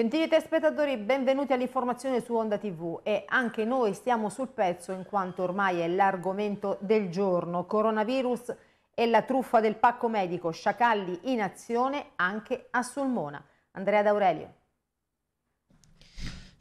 Gentili telespettatori, benvenuti all'informazione su Onda TV e anche noi stiamo sul pezzo in quanto ormai è l'argomento del giorno, coronavirus e la truffa del pacco medico, sciacalli in azione anche a Sulmona. Andrea D'Aurelio.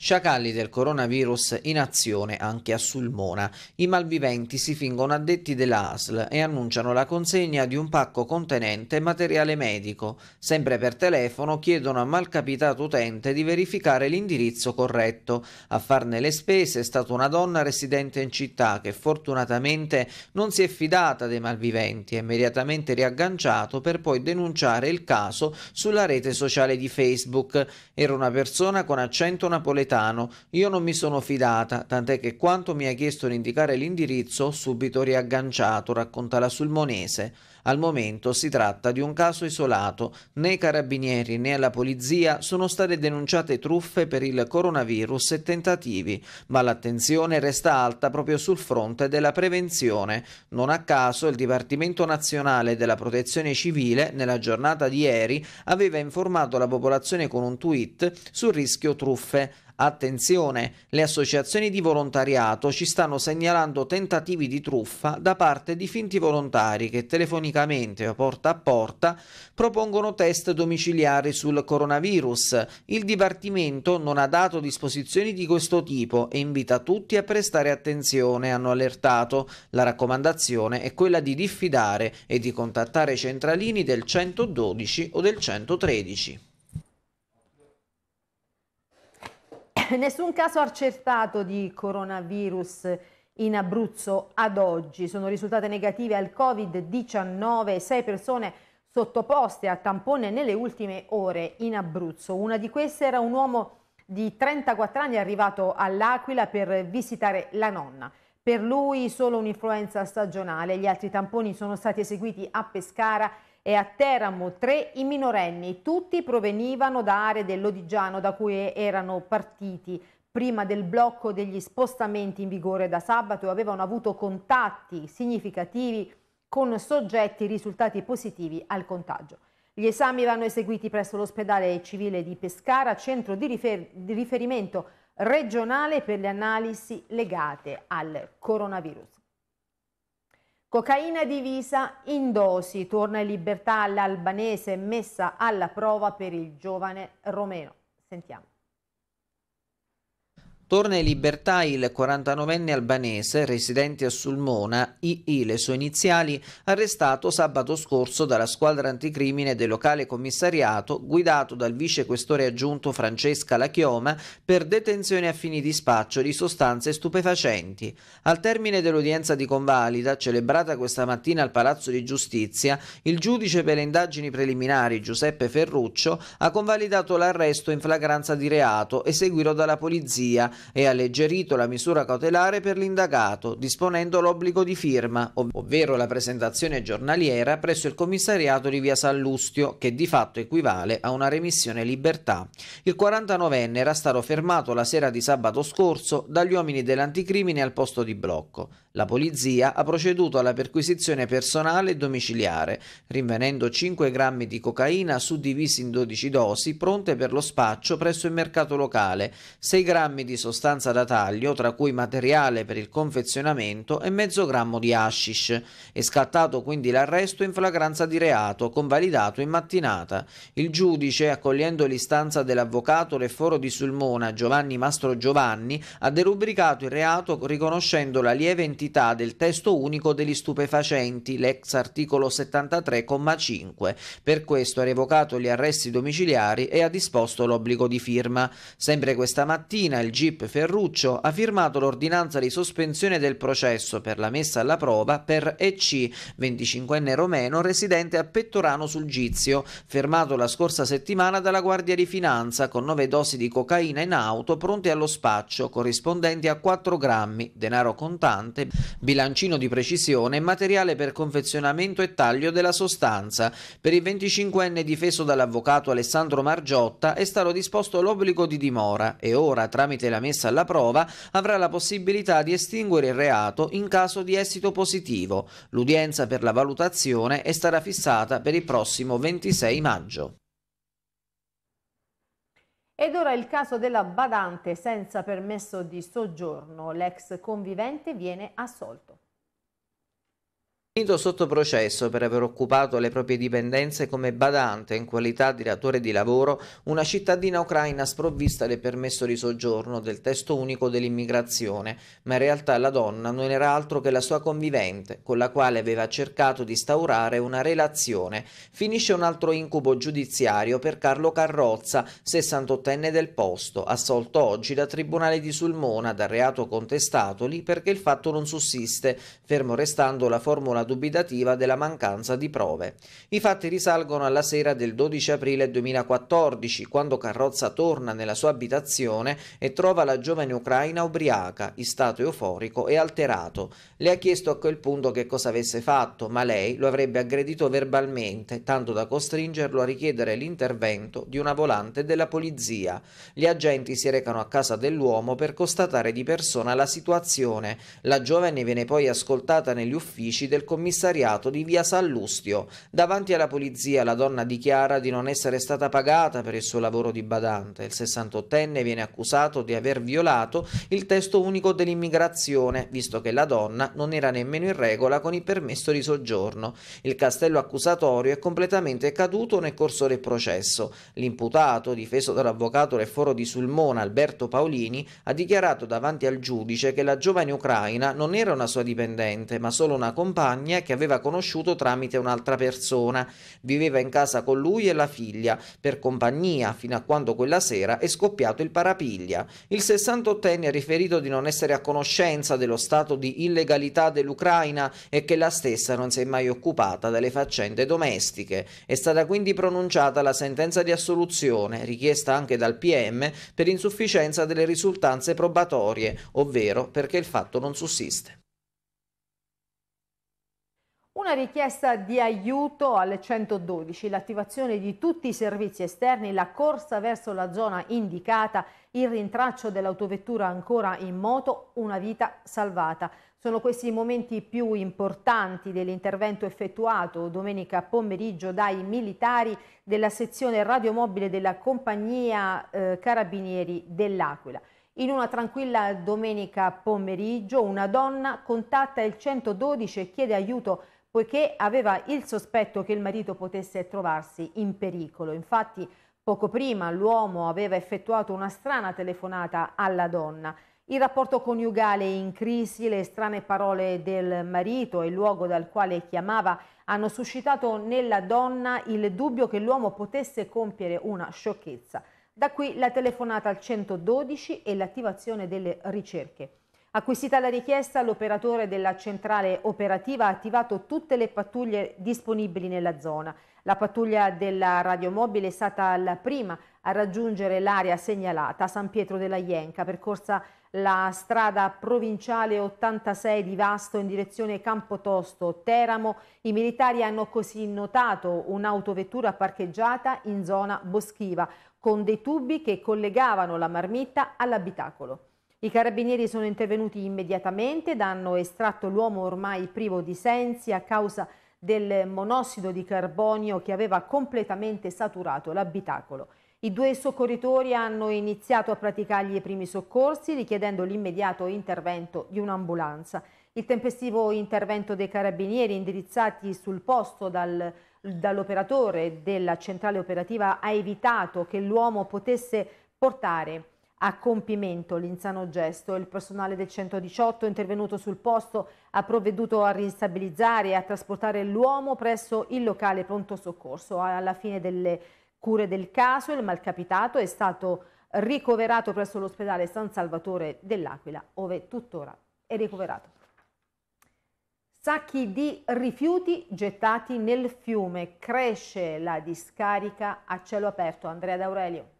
Sciacalli del coronavirus in azione anche a Sulmona. I malviventi si fingono addetti dell'ASL e annunciano la consegna di un pacco contenente materiale medico. Sempre per telefono chiedono a malcapitato utente di verificare l'indirizzo corretto. A farne le spese è stata una donna residente in città che fortunatamente non si è fidata dei malviventi e immediatamente riagganciato per poi denunciare il caso sulla rete sociale di Facebook. Era una persona con accento napoletano Gaetano, io non mi sono fidata, tant'è che quanto mi ha chiesto di indicare l'indirizzo ho subito riagganciato, racconta la Sulmonese. Al momento si tratta di un caso isolato, né ai carabinieri né alla polizia sono state denunciate truffe per il coronavirus e tentativi, ma l'attenzione resta alta proprio sul fronte della prevenzione. Non a caso il Dipartimento Nazionale della Protezione Civile nella giornata di ieri aveva informato la popolazione con un tweet sul rischio truffe Attenzione, le associazioni di volontariato ci stanno segnalando tentativi di truffa da parte di finti volontari che telefonicamente o porta a porta propongono test domiciliari sul coronavirus. Il Dipartimento non ha dato disposizioni di questo tipo e invita tutti a prestare attenzione, hanno allertato. La raccomandazione è quella di diffidare e di contattare centralini del 112 o del 113. nessun caso accertato di coronavirus in Abruzzo ad oggi. Sono risultate negative al Covid-19 sei persone sottoposte a tampone nelle ultime ore in Abruzzo. Una di queste era un uomo di 34 anni arrivato all'Aquila per visitare la nonna. Per lui solo un'influenza stagionale, gli altri tamponi sono stati eseguiti a Pescara e a Teramo tre i minorenni, tutti provenivano da aree dell'Odigiano da cui erano partiti. Prima del blocco degli spostamenti in vigore da sabato e avevano avuto contatti significativi con soggetti risultati positivi al contagio. Gli esami vanno eseguiti presso l'ospedale civile di Pescara, centro di, rifer di riferimento regionale per le analisi legate al coronavirus. Cocaina divisa in dosi, torna in libertà l'albanese messa alla prova per il giovane romeno. Sentiamo. Torna in libertà il 49enne albanese residente a Sulmona, II le sue iniziali, arrestato sabato scorso dalla squadra anticrimine del locale commissariato guidato dal vice questore aggiunto Francesca Lachioma per detenzione a fini di spaccio di sostanze stupefacenti. Al termine dell'udienza di convalida, celebrata questa mattina al Palazzo di Giustizia, il giudice per le indagini preliminari Giuseppe Ferruccio ha convalidato l'arresto in flagranza di reato eseguito dalla polizia e alleggerito la misura cautelare per l'indagato, disponendo l'obbligo di firma, ov ovvero la presentazione giornaliera presso il commissariato di via Sallustio, che di fatto equivale a una remissione libertà. Il 49enne era stato fermato la sera di sabato scorso dagli uomini dell'anticrimine al posto di blocco. La polizia ha proceduto alla perquisizione personale e domiciliare, rinvenendo 5 grammi di cocaina suddivisi in 12 dosi pronte per lo spaccio presso il mercato locale, 6 grammi di sostanza da taglio, tra cui materiale per il confezionamento e mezzo grammo di hashish. È scattato quindi l'arresto in flagranza di reato, convalidato in mattinata. Il giudice, accogliendo l'istanza dell'avvocato Leforo di Sulmona Giovanni Mastro Giovanni, ha derubricato il reato riconoscendo la lieve intenzione l'entità del testo unico degli stupefacenti, l'ex articolo 73,5. Per questo ha revocato gli arresti domiciliari e ha disposto l'obbligo di firma. Sempre questa mattina il GIP Ferruccio ha firmato l'ordinanza di sospensione del processo per la messa alla prova per EC, 25enne romeno residente a Pettorano sul Gizio, fermato la scorsa settimana dalla Guardia di Finanza con nove dosi di cocaina in auto pronte allo spaccio, corrispondenti a 4 grammi, denaro contante, bilancino di precisione, e materiale per confezionamento e taglio della sostanza. Per il 25enne difeso dall'avvocato Alessandro Margiotta è stato disposto l'obbligo di dimora e ora, tramite la messa alla prova, avrà la possibilità di estinguere il reato in caso di esito positivo. L'udienza per la valutazione è stata fissata per il prossimo 26 maggio. Ed ora il caso della badante senza permesso di soggiorno. L'ex convivente viene assolto. Finito sotto processo per aver occupato le proprie dipendenze come badante in qualità di datore di lavoro, una cittadina ucraina sprovvista del permesso di soggiorno del testo unico dell'immigrazione, ma in realtà la donna non era altro che la sua convivente, con la quale aveva cercato di instaurare una relazione. Finisce un altro incubo giudiziario per Carlo Carrozza, 68enne del posto, assolto oggi da Tribunale di Sulmona dal reato contestatoli perché il fatto non sussiste, fermo restando la formula zona dubitativa della mancanza di prove. I fatti risalgono alla sera del 12 aprile 2014, quando Carrozza torna nella sua abitazione e trova la giovane ucraina ubriaca, in stato euforico e alterato. Le ha chiesto a quel punto che cosa avesse fatto, ma lei lo avrebbe aggredito verbalmente, tanto da costringerlo a richiedere l'intervento di una volante della polizia. Gli agenti si recano a casa dell'uomo per constatare di persona la situazione. La giovane viene poi ascoltata negli uffici del commissariato di via Sallustio. Davanti alla polizia la donna dichiara di non essere stata pagata per il suo lavoro di badante. Il 68enne viene accusato di aver violato il testo unico dell'immigrazione, visto che la donna non era nemmeno in regola con il permesso di soggiorno. Il castello accusatorio è completamente caduto nel corso del processo. L'imputato, difeso dall'avvocato del foro di Sulmona Alberto Paolini, ha dichiarato davanti al giudice che la giovane ucraina non era una sua dipendente, ma solo una compagna Spagna eh, che aveva conosciuto tramite un'altra persona. Viveva in casa con lui e la figlia, per compagnia, fino a quando quella sera è scoppiato il parapiglia. Il 68enne ha riferito di non essere a conoscenza dello stato di illegalità dell'Ucraina e che la stessa non si è mai occupata delle faccende domestiche. È stata quindi pronunciata la sentenza di assoluzione, richiesta anche dal PM, per insufficienza delle risultanze probatorie, ovvero perché il fatto non sussiste. Una richiesta di aiuto alle 112, l'attivazione di tutti i servizi esterni, la corsa verso la zona indicata, il rintraccio dell'autovettura ancora in moto, una vita salvata. Sono questi i momenti più importanti dell'intervento effettuato domenica pomeriggio dai militari della sezione radiomobile della compagnia eh, Carabinieri dell'Aquila. In una tranquilla domenica pomeriggio una donna contatta il 112 e chiede aiuto poiché aveva il sospetto che il marito potesse trovarsi in pericolo. Infatti, poco prima l'uomo aveva effettuato una strana telefonata alla donna. Il rapporto coniugale in crisi, le strane parole del marito e il luogo dal quale chiamava hanno suscitato nella donna il dubbio che l'uomo potesse compiere una sciocchezza. Da qui la telefonata al 112 e l'attivazione delle ricerche. Acquisita la richiesta, l'operatore della centrale operativa ha attivato tutte le pattuglie disponibili nella zona. La pattuglia della radiomobile è stata la prima a raggiungere l'area segnalata a San Pietro della Ienca, percorsa la strada provinciale 86 di Vasto in direzione Campotosto Teramo. I militari hanno così notato un'autovettura parcheggiata in zona boschiva con dei tubi che collegavano la marmitta all'abitacolo. I carabinieri sono intervenuti immediatamente ed hanno estratto l'uomo ormai privo di sensi a causa del monossido di carbonio che aveva completamente saturato l'abitacolo. I due soccorritori hanno iniziato a praticargli i primi soccorsi richiedendo l'immediato intervento di un'ambulanza. Il tempestivo intervento dei carabinieri indirizzati sul posto dal, dall'operatore della centrale operativa ha evitato che l'uomo potesse portare a compimento l'insano gesto. Il personale del 118 intervenuto sul posto ha provveduto a ristabilizzare e a trasportare l'uomo presso il locale pronto soccorso. Alla fine delle cure del caso il malcapitato è stato ricoverato presso l'ospedale San Salvatore dell'Aquila, ove tuttora è ricoverato. Sacchi di rifiuti gettati nel fiume, cresce la discarica a cielo aperto. Andrea D'Aurelio.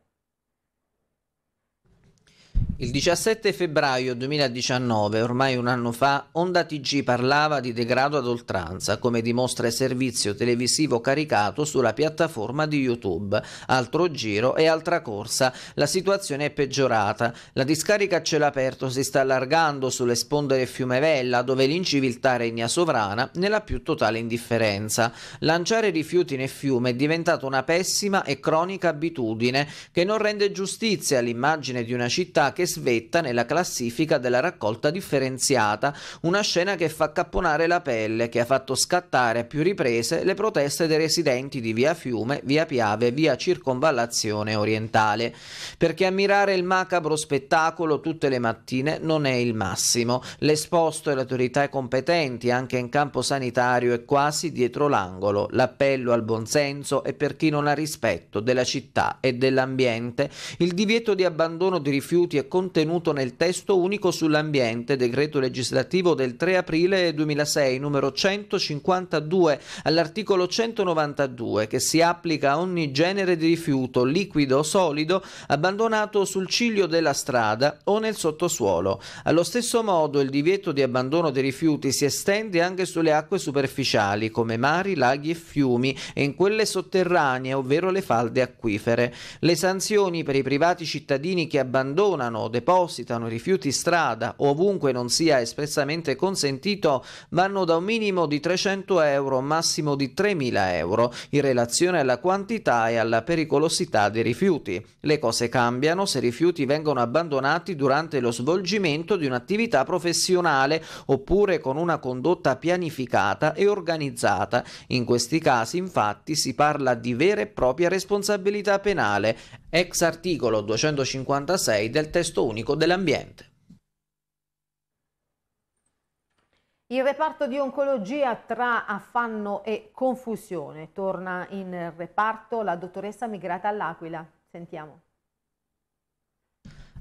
Il 17 febbraio 2019, ormai un anno fa, Onda TG parlava di degrado ad oltranza, come dimostra il servizio televisivo caricato sulla piattaforma di YouTube. Altro giro e altra corsa. La situazione è peggiorata. La discarica a cielo aperto si sta allargando sulle sponde del fiume Vella, dove l'inciviltà regna sovrana, nella più totale indifferenza. Lanciare rifiuti nel fiume è diventata una pessima e cronica abitudine che non rende giustizia all'immagine di una città che svetta nella classifica della raccolta differenziata, una scena che fa capponare la pelle, che ha fatto scattare a più riprese le proteste dei residenti di via Fiume, via Piave, e via Circonvallazione orientale. Perché ammirare il macabro spettacolo tutte le mattine non è il massimo. L'esposto e le autorità competenti, anche in campo sanitario, è quasi dietro l'angolo. L'appello al buonsenso è per chi non ha rispetto della città e dell'ambiente. Il divieto di abbandono di rifiuti e con contenuto nel testo unico sull'ambiente, decreto legislativo del 3 aprile 2006 numero 152 all'articolo 192 che si applica a ogni genere di rifiuto liquido o solido abbandonato sul ciglio della strada o nel sottosuolo. Allo stesso modo il divieto di abbandono dei rifiuti si estende anche sulle acque superficiali come mari, laghi e fiumi e in quelle sotterranee, ovvero le falde acquifere. Le sanzioni per i privati cittadini che abbandonano depositano rifiuti strada ovunque non sia espressamente consentito vanno da un minimo di 300 euro a un massimo di 3.000 euro in relazione alla quantità e alla pericolosità dei rifiuti. Le cose cambiano se i rifiuti vengono abbandonati durante lo svolgimento di un'attività professionale oppure con una condotta pianificata e organizzata. In questi casi infatti si parla di vera e propria responsabilità penale, ex articolo 256 del testo testo unico dell'ambiente. Il reparto di oncologia tra affanno e confusione torna in reparto la dottoressa migrata all'Aquila. Sentiamo.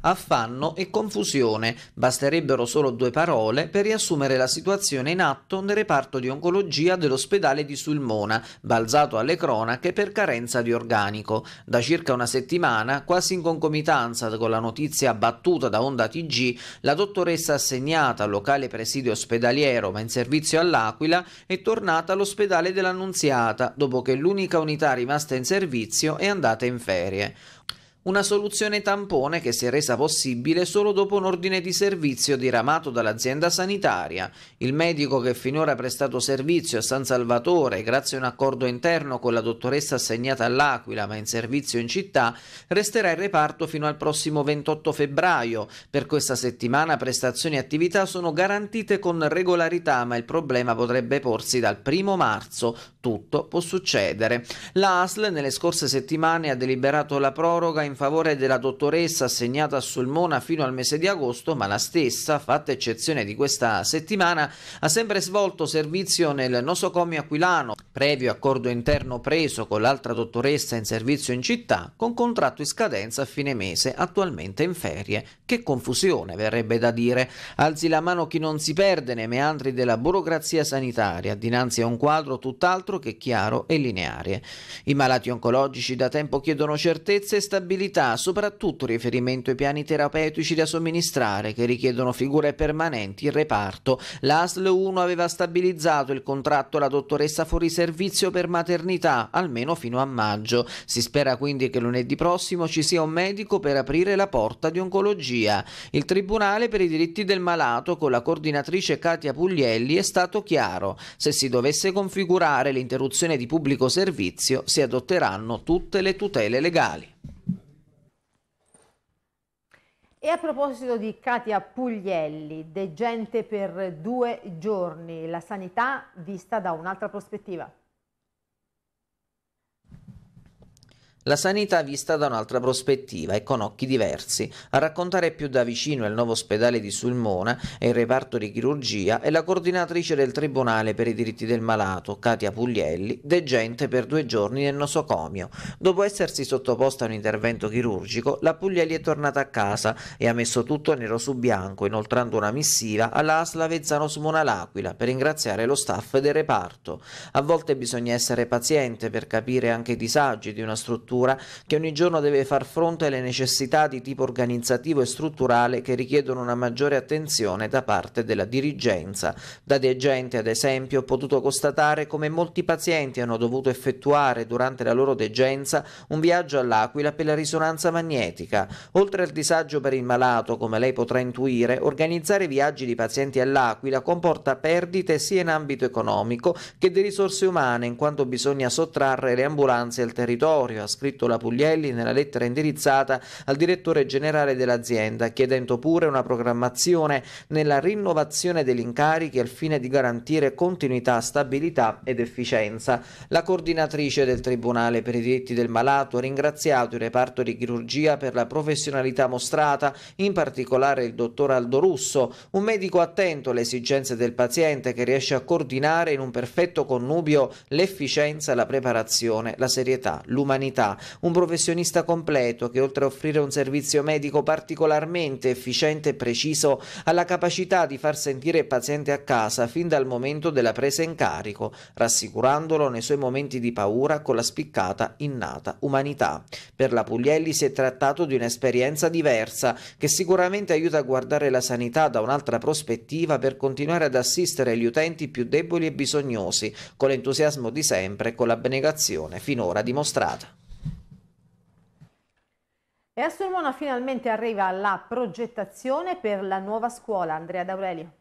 Affanno e confusione basterebbero solo due parole per riassumere la situazione in atto nel reparto di oncologia dell'ospedale di Sulmona, balzato alle cronache per carenza di organico. Da circa una settimana, quasi in concomitanza con la notizia battuta da Onda TG, la dottoressa assegnata al locale presidio ospedaliero ma in servizio all'Aquila è tornata all'ospedale dell'Annunziata dopo che l'unica unità rimasta in servizio è andata in ferie una soluzione tampone che si è resa possibile solo dopo un ordine di servizio diramato dall'azienda sanitaria. Il medico che finora ha prestato servizio a San Salvatore, grazie a un accordo interno con la dottoressa assegnata all'Aquila, ma in servizio in città, resterà in reparto fino al prossimo 28 febbraio. Per questa settimana prestazioni e attività sono garantite con regolarità, ma il problema potrebbe porsi dal primo marzo, tutto può succedere. L'ASL nelle scorse settimane ha deliberato la proroga in favore della dottoressa assegnata a Sulmona fino al mese di agosto, ma la stessa, fatta eccezione di questa settimana, ha sempre svolto servizio nel nosocomio aquilano, previo accordo interno preso con l'altra dottoressa in servizio in città, con contratto in scadenza a fine mese, attualmente in ferie. Che confusione, verrebbe da dire. Alzi la mano chi non si perde nei meandri della burocrazia sanitaria, dinanzi a un quadro tutt'altro altro che chiaro e lineare. I malati oncologici da tempo chiedono certezza e stabilità, soprattutto riferimento ai piani terapeutici da somministrare che richiedono figure permanenti in reparto. L'ASL 1 aveva stabilizzato il contratto alla dottoressa fuori servizio per maternità, almeno fino a maggio. Si spera quindi che lunedì prossimo ci sia un medico per aprire la porta di oncologia. Il Tribunale per i diritti del malato con la coordinatrice Katia Puglielli è stato chiaro. Se si dovesse configurare l'interruzione di pubblico servizio si adotteranno tutte le tutele legali. E a proposito di Katia Puglielli, degente per due giorni, la sanità vista da un'altra prospettiva. la sanità vista da un'altra prospettiva e con occhi diversi. A raccontare più da vicino il nuovo ospedale di Sulmona e il reparto di chirurgia è la coordinatrice del Tribunale per i diritti del malato, Katia Puglielli, degente per due giorni nel nosocomio. Dopo essersi sottoposta a un intervento chirurgico, la Puglielli è tornata a casa e ha messo tutto nero su bianco, inoltrando una missiva alla ASLA Vezzano Sumona L'Aquila per ringraziare lo staff del reparto. A volte bisogna essere paziente per capire anche i disagi di una struttura cultura che ogni giorno deve far fronte alle necessità di tipo organizzativo e strutturale che richiedono una maggiore attenzione da parte della dirigenza. Da degente, ad esempio, ho potuto constatare come molti pazienti hanno dovuto effettuare durante la loro degenza un viaggio all'Aquila per la risonanza magnetica. Oltre al disagio per il malato, come lei potrà intuire, organizzare viaggi di pazienti all'Aquila comporta perdite sia in ambito economico che di risorse umane, in quanto bisogna sottrarre le ambulanze al territorio, scritto la Puglielli nella lettera indirizzata al direttore generale dell'azienda, chiedendo pure una programmazione nella rinnovazione degli incarichi al fine di garantire continuità, stabilità ed efficienza. La coordinatrice del Tribunale per i diritti del malato ha ringraziato il reparto di chirurgia per la professionalità mostrata, in particolare il dottor Aldo Russo, un medico attento alle esigenze del paziente che riesce a coordinare in un perfetto connubio l'efficienza, la preparazione, la serietà, l'umanità un professionista completo che oltre a offrire un servizio medico particolarmente efficiente e preciso ha la capacità di far sentire il paziente a casa fin dal momento della presa in carico, rassicurandolo nei suoi momenti di paura con la spiccata innata umanità. Per la Puglielli si è trattato di un'esperienza diversa che sicuramente aiuta a guardare la sanità da un'altra prospettiva per continuare ad assistere gli utenti più deboli e bisognosi, con l'entusiasmo di sempre e con l'abnegazione finora dimostrata. E a Sulmona finalmente arriva la progettazione per la nuova scuola. Andrea D'Aurelio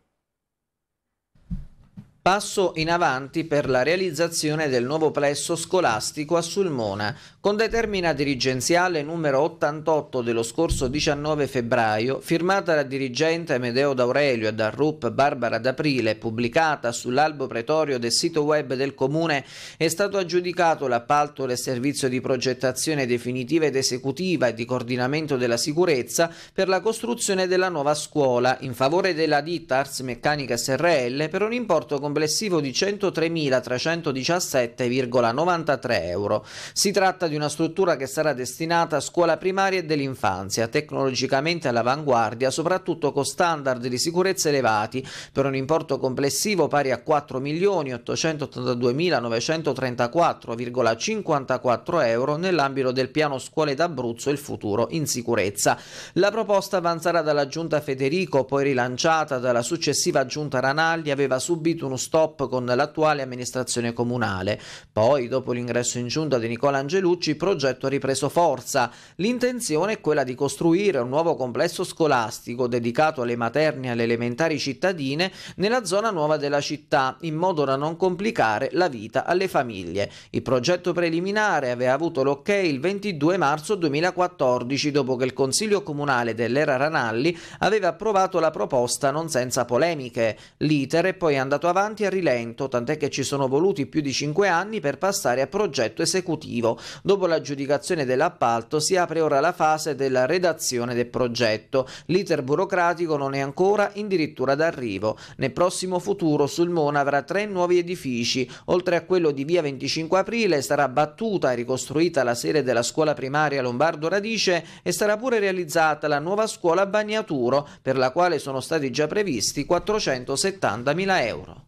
passo in avanti per la realizzazione del nuovo plesso scolastico a Sulmona. Con determina dirigenziale numero 88 dello scorso 19 febbraio, firmata da dirigente Medeo D'Aurelio e da RUP Barbara D'Aprile, pubblicata sull'albo pretorio del sito web del Comune, è stato aggiudicato l'appalto del servizio di progettazione definitiva ed esecutiva e di coordinamento della sicurezza per la costruzione della nuova scuola in favore della ditta Arts Meccanica SRL per un importo complessivo complessivo di 103.317,93 euro. Si tratta di una struttura che sarà destinata a scuola primaria e dell'infanzia, tecnologicamente all'avanguardia, soprattutto con standard di sicurezza elevati, per un importo complessivo pari a 4.882.934,54 euro nell'ambito del piano Scuole d'Abruzzo Il futuro in sicurezza. La proposta avanzata dalla giunta Federico, poi rilanciata dalla successiva giunta Ranaldi, aveva subito uno stop con l'attuale amministrazione comunale. Poi, dopo l'ingresso in giunta di Nicola Angelucci, il progetto ha ripreso forza. L'intenzione è quella di costruire un nuovo complesso scolastico dedicato alle materne e alle elementari cittadine nella zona nuova della città, in modo da non complicare la vita alle famiglie. Il progetto preliminare aveva avuto l'ok il 22 marzo 2014, dopo che il Consiglio Comunale dell'Era Ranalli aveva approvato la proposta non senza polemiche. L'iter è poi andato avanti avanti a rilento, tant'è che ci sono voluti più di 5 anni per passare a progetto esecutivo. Dopo l'aggiudicazione dell'appalto si apre ora la fase della redazione del progetto. L'iter burocratico non è ancora addirittura d'arrivo. Nel prossimo futuro Sulmona avrà tre nuovi edifici. Oltre a quello di via 25 aprile sarà battuta e ricostruita la sede della scuola primaria Lombardo Radice e sarà pure realizzata la nuova scuola Bagnaturo per la quale sono stati già previsti 470 mila euro.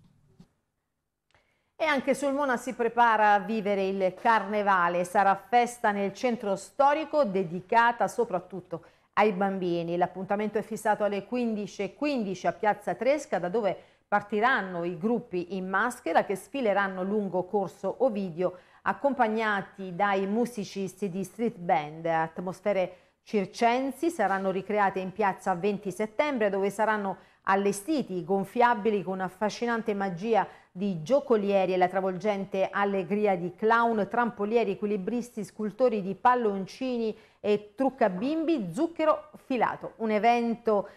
E anche Sulmona si prepara a vivere il carnevale, sarà festa nel centro storico dedicata soprattutto ai bambini. L'appuntamento è fissato alle 15.15 .15 a Piazza Tresca da dove partiranno i gruppi in maschera che sfileranno lungo Corso Ovidio accompagnati dai musicisti di street band. Atmosfere circensi saranno ricreate in piazza 20 settembre dove saranno allestiti i gonfiabili con affascinante magia di giocolieri e la travolgente allegria di clown, trampolieri, equilibristi, scultori di palloncini e truccabimbi, zucchero filato. Un evento,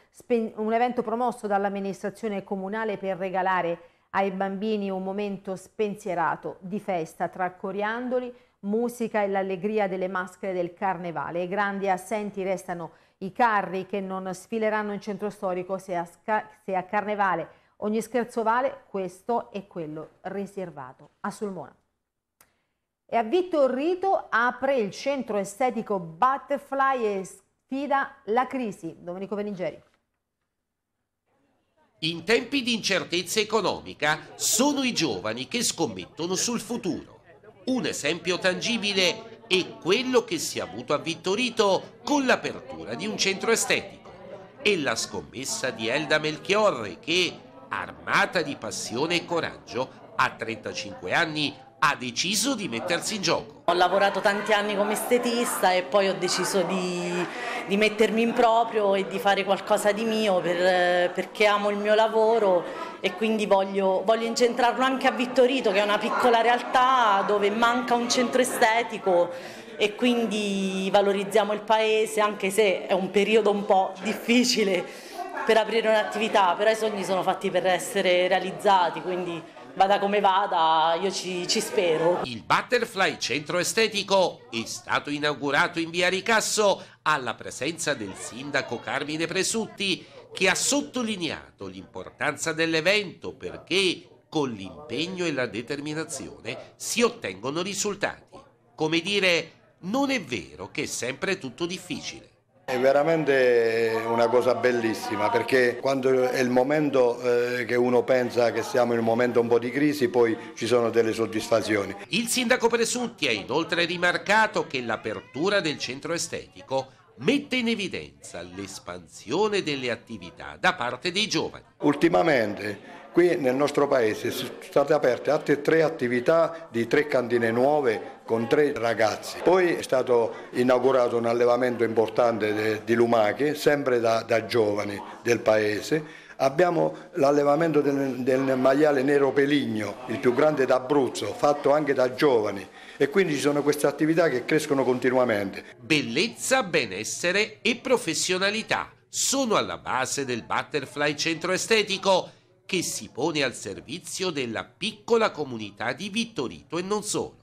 un evento promosso dall'amministrazione comunale per regalare ai bambini un momento spensierato di festa tra coriandoli, musica e l'allegria delle maschere del carnevale. I grandi assenti restano i carri che non sfileranno in centro storico se a, se a carnevale Ogni scherzo vale questo e quello riservato a Sulmona. E a Vitto Rito apre il centro estetico Butterfly e sfida la crisi. Domenico Benigeri. In tempi di incertezza economica sono i giovani che scommettono sul futuro. Un esempio tangibile è quello che si è avuto a Vittorito con l'apertura di un centro estetico e la scommessa di Elda Melchiorre che armata di passione e coraggio, a 35 anni ha deciso di mettersi in gioco. Ho lavorato tanti anni come estetista e poi ho deciso di, di mettermi in proprio e di fare qualcosa di mio per, perché amo il mio lavoro e quindi voglio, voglio, incentrarlo anche a Vittorito che è una piccola realtà dove manca un centro estetico e quindi valorizziamo il paese anche se è un periodo un po' difficile per aprire un'attività, però i sogni sono fatti per essere realizzati, quindi vada come vada, io ci, ci, spero. Il Butterfly Centro Estetico è stato inaugurato in via Ricasso alla presenza del sindaco Carmine Presutti che ha sottolineato l'importanza dell'evento perché con l'impegno e la determinazione si ottengono risultati. Come dire, non è vero che è sempre tutto difficile. È veramente una cosa bellissima perché quando è il momento eh, che uno pensa che siamo in un momento un po' di crisi poi ci sono delle soddisfazioni. Il sindaco Presunti ha inoltre rimarcato che l'apertura del centro estetico mette in evidenza l'espansione delle attività da parte dei giovani. Ultimamente qui nel nostro paese sono state aperte altre tre attività di tre cantine nuove con tre ragazzi. Poi è stato inaugurato un allevamento importante di lumache, sempre da, da giovani del paese Abbiamo l'allevamento del, del, maiale nero peligno, il più grande d'Abruzzo, fatto anche da giovani e quindi ci sono queste attività che crescono continuamente. Bellezza, benessere e professionalità sono alla base del Butterfly Centro Estetico che si pone al servizio della piccola comunità di Vittorito e non solo.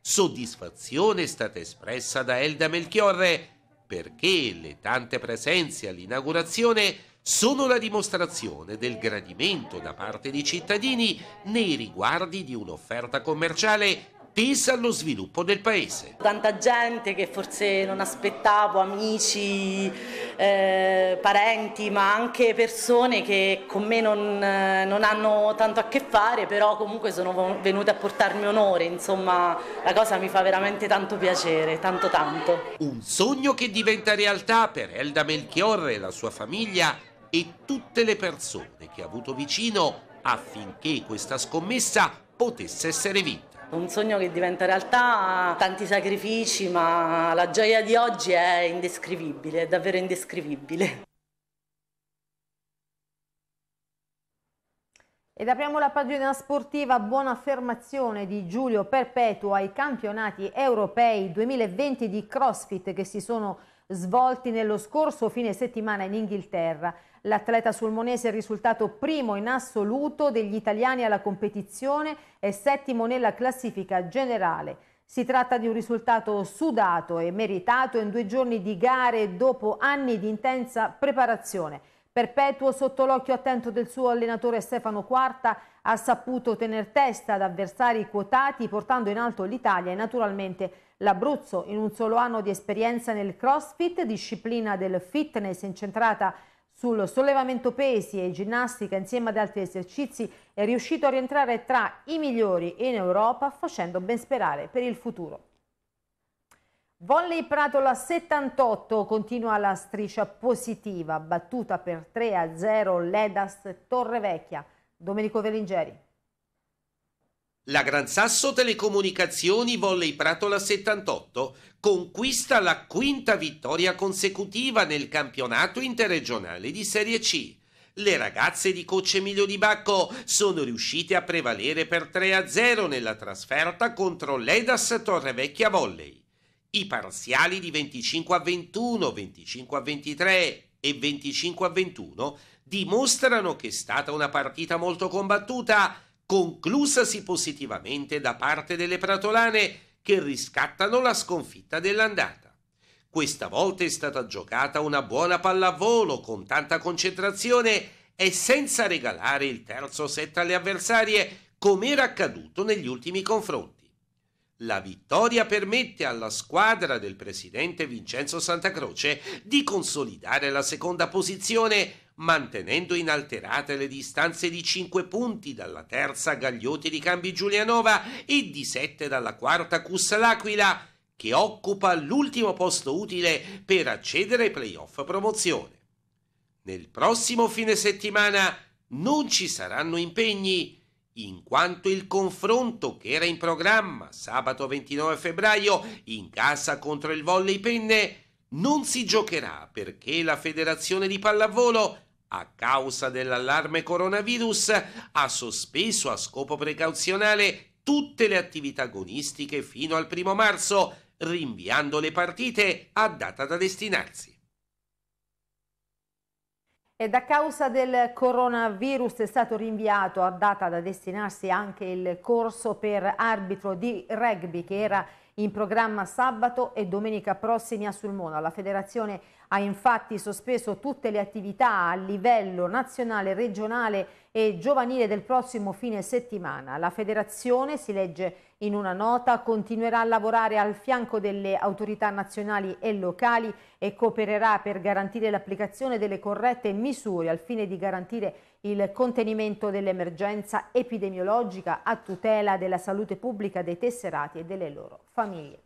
Soddisfazione è stata espressa da Elda Melchiorre perché le tante presenze all'inaugurazione sono la dimostrazione del gradimento da parte dei cittadini nei riguardi di un'offerta commerciale tesa allo sviluppo del paese. Tanta gente che forse non aspettavo, amici, eh, parenti, ma anche persone che con me non, eh, non, hanno tanto a che fare, però comunque sono venute a portarmi onore, insomma la cosa mi fa veramente tanto piacere, tanto tanto. Un sogno che diventa realtà per Elda Melchiorre e la sua famiglia e tutte le persone che ha avuto vicino affinché questa scommessa potesse essere vinta. Un sogno che diventa realtà, tanti sacrifici, ma la gioia di oggi è indescrivibile, è davvero indescrivibile. Ed apriamo la pagina sportiva, buona affermazione di Giulio Perpetuo ai campionati europei 2020 di CrossFit che si sono svolti nello scorso fine settimana in Inghilterra. L'atleta sulmonese è risultato primo in assoluto degli italiani alla competizione e settimo nella classifica generale. Si tratta di un risultato sudato e meritato in due giorni di gare dopo anni di intensa preparazione. Perpetuo sotto l'occhio attento del suo allenatore Stefano Quarta ha saputo tener testa ad avversari quotati portando in alto l'Italia e naturalmente l'Abruzzo in un solo anno di esperienza nel crossfit, disciplina del fitness incentrata sul sollevamento pesi e ginnastica insieme ad altri esercizi è riuscito a rientrare tra i migliori in Europa facendo ben sperare per il futuro. Volley Pratola 78 continua la striscia positiva, battuta per 3-0 l'Edas Torrevecchia. Domenico Velingeri. La Gran Sasso Telecomunicazioni Volley i Pratola 78, conquista la quinta vittoria consecutiva nel campionato interregionale di Serie C. Le ragazze di Coach Emilio Di Bacco sono riuscite a prevalere per 3-0 nella trasferta contro l'Edas Torrevecchia Volley. I parziali di 25 a 21, 25 a 23 e 25 a 21 dimostrano che è stata una partita molto combattuta conclusasi positivamente da parte delle pratolane che riscattano la sconfitta dell'andata. Questa volta è stata giocata una buona pallavolo con tanta concentrazione e senza regalare il terzo set alle avversarie come era accaduto negli ultimi confronti. La vittoria permette alla squadra del presidente Vincenzo Santacroce di consolidare la seconda posizione mantenendo inalterate le distanze di 5 punti dalla terza Gagliotti di Cambi Giulianova e di 7 dalla quarta Cussa L'Aquila, che occupa l'ultimo posto utile per accedere ai playoff promozione. Nel prossimo fine settimana non ci saranno impegni, in quanto il confronto che era in programma sabato 29 febbraio in casa contro il Volley Penne non si giocherà perché la federazione di pallavolo a causa dell'allarme coronavirus, ha sospeso a scopo precauzionale tutte le attività agonistiche fino al primo marzo, rinviando le partite a data da destinarsi. E da causa del coronavirus è stato rinviato a data da destinarsi anche il corso per arbitro di rugby che era in programma sabato e domenica prossimi a Sulmona. La federazione ha infatti sospeso tutte le attività a livello nazionale, regionale e giovanile del prossimo fine settimana. La federazione, si legge in una nota, continuerà a lavorare al fianco delle autorità nazionali e locali e coopererà per garantire l'applicazione delle corrette misure al fine di garantire il contenimento dell'emergenza epidemiologica a tutela della salute pubblica dei tesserati e delle loro famiglie.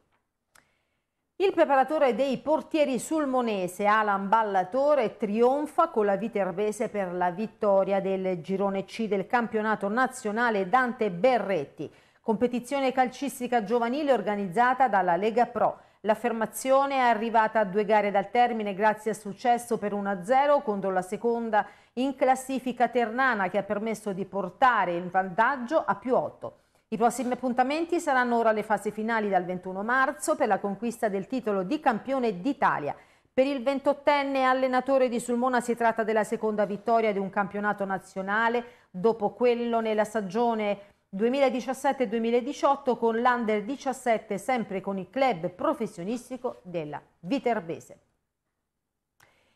Il preparatore dei portieri sulmonese Alan Ballatore trionfa con la Viterbese per la vittoria del girone C del campionato nazionale Dante Berretti, competizione calcistica giovanile organizzata dalla Lega Pro. L'affermazione è arrivata a due gare dal termine grazie al successo per 1-0 contro la seconda in classifica ternana che ha permesso di portare il vantaggio a più 8. I prossimi appuntamenti saranno ora le fasi finali dal 21 marzo per la conquista del titolo di campione d'Italia. Per il 28enne allenatore di Sulmona si tratta della seconda vittoria di un campionato nazionale dopo quello nella stagione 2017-2018 con l'Under 17 sempre con il club professionistico della Viterbese.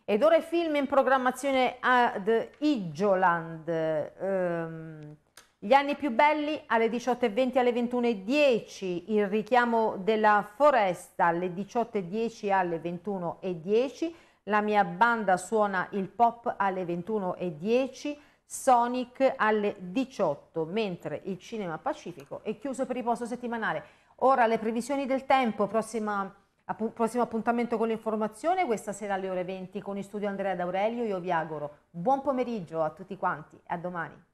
Ed ora il film in programmazione ad Igioland. Ehm gli anni più belli alle 18.20 alle 21.10, il richiamo della foresta alle 18.10 alle 21.10, la mia banda suona il pop alle 21.10, Sonic alle 18, mentre il Cinema Pacifico è chiuso per riposo settimanale. Ora le previsioni del tempo, prossima, app prossimo appuntamento con l'informazione, questa sera alle ore 20 con il studio Andrea D'Aurelio, io vi auguro buon pomeriggio a tutti quanti, a domani.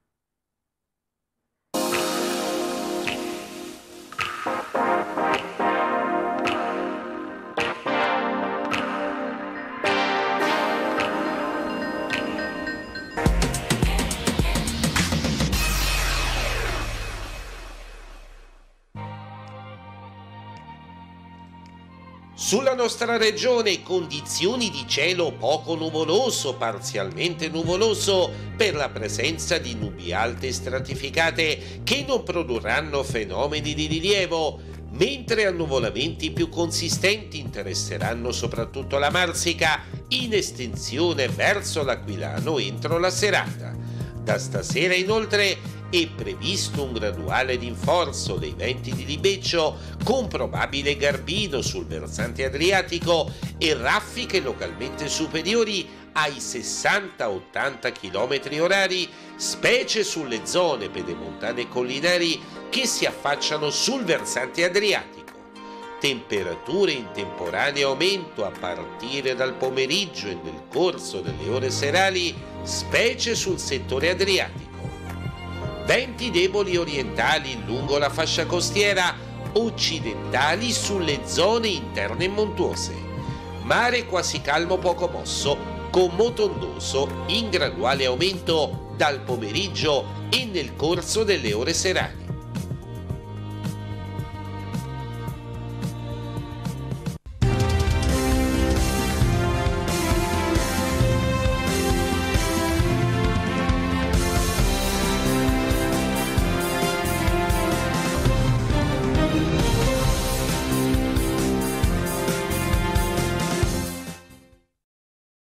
Sulla nostra regione condizioni di cielo poco nuvoloso, parzialmente nuvoloso, per la presenza di nubi alte stratificate che non produrranno fenomeni di rilievo, mentre annuvolamenti più consistenti interesseranno soprattutto la Marsica in estensione verso l'Aquilano entro la serata. Da stasera inoltre è previsto un graduale rinforzo dei venti di libeccio con probabile garbino sul versante adriatico e raffiche localmente superiori ai 60-80 km orari, specie sulle zone pedemontane e collinari che si affacciano sul versante adriatico. Temperature in temporaneo aumento a partire dal pomeriggio e nel corso delle ore serali, specie sul settore adriatico venti deboli orientali lungo la fascia costiera, occidentali sulle zone interne montuose. Mare quasi calmo poco mosso, con motondoso in graduale aumento dal pomeriggio e nel corso delle ore serali.